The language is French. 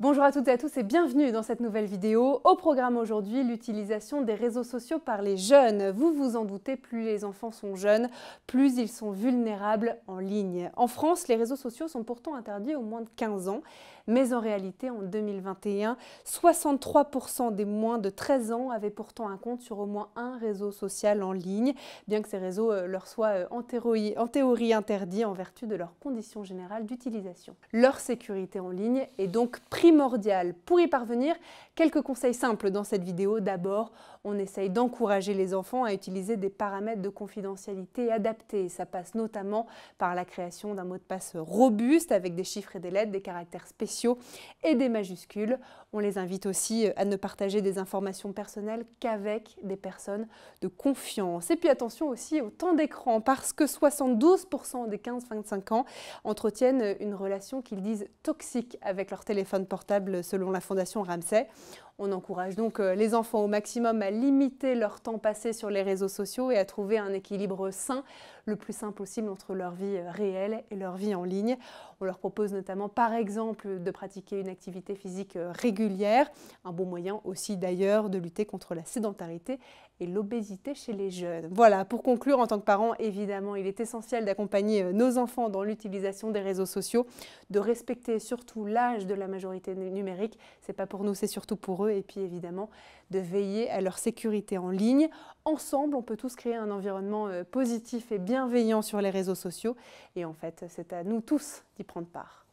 Bonjour à toutes et à tous et bienvenue dans cette nouvelle vidéo. Au programme aujourd'hui, l'utilisation des réseaux sociaux par les jeunes. Vous vous en doutez, plus les enfants sont jeunes, plus ils sont vulnérables en ligne. En France, les réseaux sociaux sont pourtant interdits aux moins de 15 ans, mais en réalité, en 2021, 63% des moins de 13 ans avaient pourtant un compte sur au moins un réseau social en ligne, bien que ces réseaux euh, leur soient euh, en théorie, interdits en vertu de leurs conditions générales d'utilisation. Leur sécurité en ligne est donc primordial. Pour y parvenir, quelques conseils simples dans cette vidéo. D'abord, on essaye d'encourager les enfants à utiliser des paramètres de confidentialité adaptés. Ça passe notamment par la création d'un mot de passe robuste avec des chiffres et des lettres, des caractères spéciaux et des majuscules. On les invite aussi euh, à ne partager des informations personnelles qu'avec des personnes de confiance. Et puis attention aussi au temps d'écran parce que 72% des 15-25 ans entretiennent une relation qu'ils disent toxique avec leur téléphone portable selon la Fondation Ramsey. On encourage donc euh, les enfants au maximum à limiter leur temps passé sur les réseaux sociaux et à trouver un équilibre sain, le plus sain possible entre leur vie euh, réelle et leur vie en ligne. On leur propose notamment par exemple de pratiquer une activité physique euh, régulière, un bon moyen aussi d'ailleurs de lutter contre la sédentarité et l'obésité chez les jeunes. Voilà, pour conclure, en tant que parents, évidemment, il est essentiel d'accompagner nos enfants dans l'utilisation des réseaux sociaux, de respecter surtout l'âge de la majorité numérique. C'est pas pour nous, c'est surtout pour eux et puis évidemment de veiller à leur sécurité en ligne. Ensemble, on peut tous créer un environnement euh, positif et bienveillant sur les réseaux sociaux et en fait, c'est à nous tous d'y prendre part.